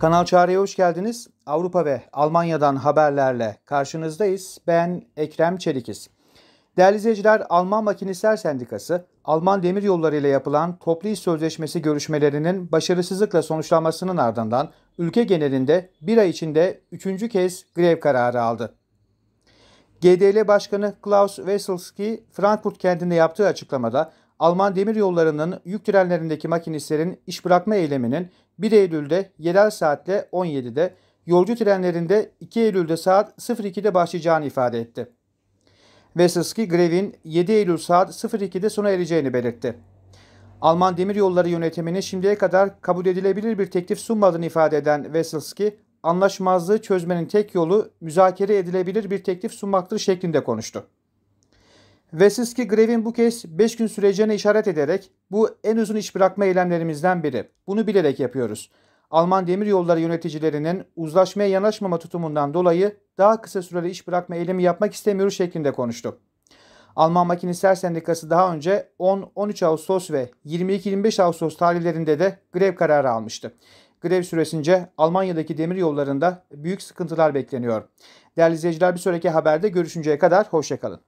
Kanal Çağrı'ya hoş geldiniz. Avrupa ve Almanya'dan haberlerle karşınızdayız. Ben Ekrem Çelikiz. Değerli izleyiciler, Alman makinistler Sendikası, Alman Demir Yolları ile yapılan toplu iş sözleşmesi görüşmelerinin başarısızlıkla sonuçlanmasının ardından ülke genelinde bir ay içinde üçüncü kez grev kararı aldı. GDL Başkanı Klaus Weselski, Frankfurt kendinde yaptığı açıklamada Alman demir yollarının yük trenlerindeki makinistlerin iş bırakma eyleminin 1 Eylül'de yerel saatle 17'de, yolcu trenlerinde 2 Eylül'de saat 02'de başlayacağını ifade etti. Veselski grevin 7 Eylül saat 02'de sona ereceğini belirtti. Alman demir yolları yönetiminin şimdiye kadar kabul edilebilir bir teklif sunmadığını ifade eden Veselski, anlaşmazlığı çözmenin tek yolu müzakere edilebilir bir teklif sunmaktır şeklinde konuştu. Vesiski grevin bu kez 5 gün süreceğine işaret ederek bu en uzun iş bırakma eylemlerimizden biri. Bunu bilerek yapıyoruz. Alman demiryolları yöneticilerinin uzlaşmaya yanaşmama tutumundan dolayı daha kısa süreli iş bırakma eylemi yapmak istemiyoruz şeklinde konuştu. Alman Makinisler Sendikası daha önce 10-13 Ağustos ve 22-25 Ağustos tarihlerinde de grev kararı almıştı. Grev süresince Almanya'daki demir yollarında büyük sıkıntılar bekleniyor. Değerli izleyiciler bir sonraki haberde görüşünceye kadar hoşçakalın.